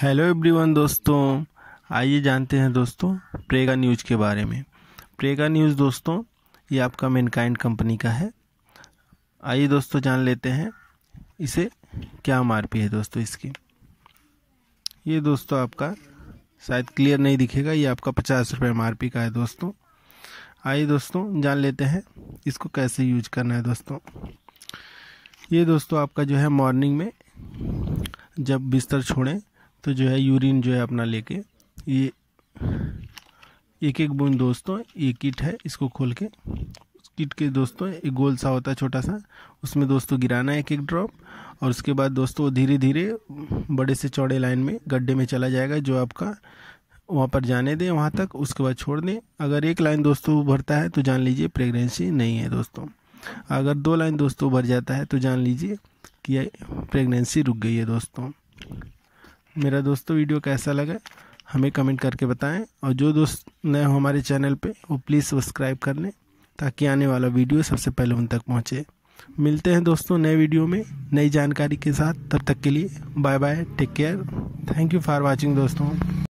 hello everyone दोस्तों आइए जानते हैं दोस्तों प्रेगा न्यूज़ के बारे में प्रेगा न्यूज़ दोस्तों ये आपका मेनकाइंड कंपनी का है आइए दोस्तों जान लेते हैं इसे क्या मारपी है दोस्तों इसकी ये दोस्तों आपका शायद क्लियर नहीं दिखेगा ये आपका पचास रुपये एम का है दोस्तों आइए दोस्तों जान लेते हैं इसको कैसे यूज करना है दोस्तों ये दोस्तों आपका जो है मॉर्निंग में जब बिस्तर छोड़ें तो जो है यूरिन जो है अपना लेके ये एक एक बूंद दोस्तों ये किट है इसको खोल के किट के दोस्तों एक गोल सा होता है छोटा सा उसमें दोस्तों गिराना है एक एक ड्रॉप और उसके बाद दोस्तों धीरे धीरे बड़े से चौड़े लाइन में गड्ढे में चला जाएगा जो आपका वहाँ पर जाने दें वहाँ तक उसके बाद छोड़ दें अगर एक लाइन दोस्तों भरता है तो जान लीजिए प्रेगनेंसी नहीं है दोस्तों अगर दो लाइन दोस्तों भर जाता है तो जान लीजिए कि प्रेगनेंसी रुक गई है दोस्तों मेरा दोस्तों तो वीडियो कैसा लगा हमें कमेंट करके बताएं और जो दोस्त नए हो हमारे चैनल पे वो प्लीज़ सब्सक्राइब कर लें ताकि आने वाला वीडियो सबसे पहले उन तक पहुँचे मिलते हैं दोस्तों नए वीडियो में नई जानकारी के साथ तब तक के लिए bye bye take care thank you for watching दोस्तों